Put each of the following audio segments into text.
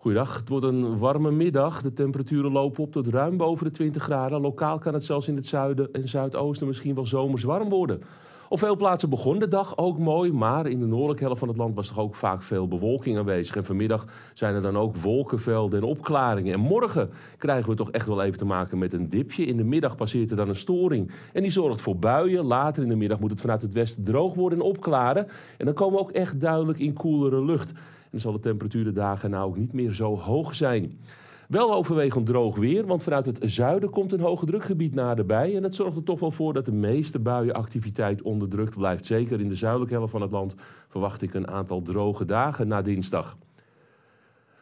Goedendag. Het wordt een warme middag. De temperaturen lopen op tot ruim boven de 20 graden. Lokaal kan het zelfs in het zuiden en zuidoosten misschien wel zomers warm worden. Op veel plaatsen begon de dag ook mooi, maar in de noordelijke helft van het land was toch ook vaak veel bewolking aanwezig. En vanmiddag zijn er dan ook wolkenvelden en opklaringen. En morgen krijgen we toch echt wel even te maken met een dipje. In de middag passeert er dan een storing en die zorgt voor buien. Later in de middag moet het vanuit het westen droog worden en opklaren. En dan komen we ook echt duidelijk in koelere lucht. En dan zal de temperatuur de dagen nou ook niet meer zo hoog zijn. Wel overwegend droog weer, want vanuit het zuiden komt een hoge drukgebied naderbij. En dat zorgt er toch wel voor dat de meeste buienactiviteit onderdrukt blijft. Zeker in de zuidelijke helft van het land verwacht ik een aantal droge dagen na dinsdag.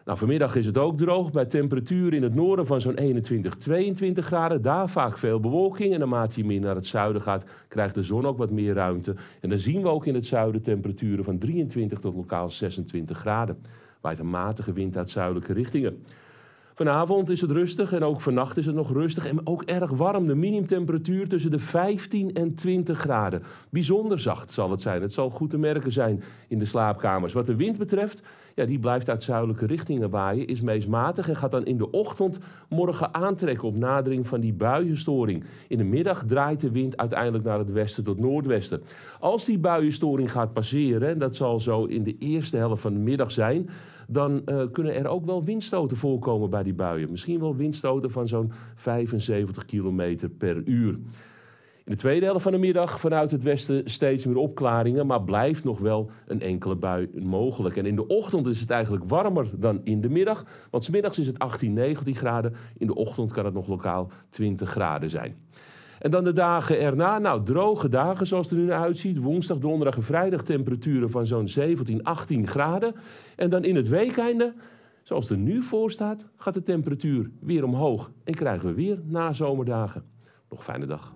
Nou, vanmiddag is het ook droog, bij temperaturen in het noorden van zo'n 21, 22 graden. Daar vaak veel bewolking en naarmate je meer naar het zuiden gaat, krijgt de zon ook wat meer ruimte. En dan zien we ook in het zuiden temperaturen van 23 tot lokaal 26 graden. Waait een matige wind uit zuidelijke richtingen. Vanavond is het rustig en ook vannacht is het nog rustig en ook erg warm. De minimumtemperatuur tussen de 15 en 20 graden. Bijzonder zacht zal het zijn. Het zal goed te merken zijn in de slaapkamers. Wat de wind betreft, ja, die blijft uit zuidelijke richtingen waaien, is meest matig en gaat dan in de ochtend morgen aantrekken op nadering van die buienstoring. In de middag draait de wind uiteindelijk naar het westen tot noordwesten. Als die buienstoring gaat passeren, en dat zal zo in de eerste helft van de middag zijn, dan eh, kunnen er ook wel windstoten voorkomen bij die buien. Misschien wel windstoten van zo'n 75 km per uur. In de tweede helft van de middag vanuit het westen steeds meer opklaringen, maar blijft nog wel een enkele bui mogelijk. En in de ochtend is het eigenlijk warmer dan in de middag, want smiddags is het 18, 19 graden. In de ochtend kan het nog lokaal 20 graden zijn. En dan de dagen erna, nou droge dagen zoals het er nu uitziet. Woensdag, donderdag en vrijdag temperaturen van zo'n 17, 18 graden. En dan in het weekeinde, zoals het er nu voor staat, gaat de temperatuur weer omhoog. En krijgen we weer nazomerdagen. Nog fijne dag.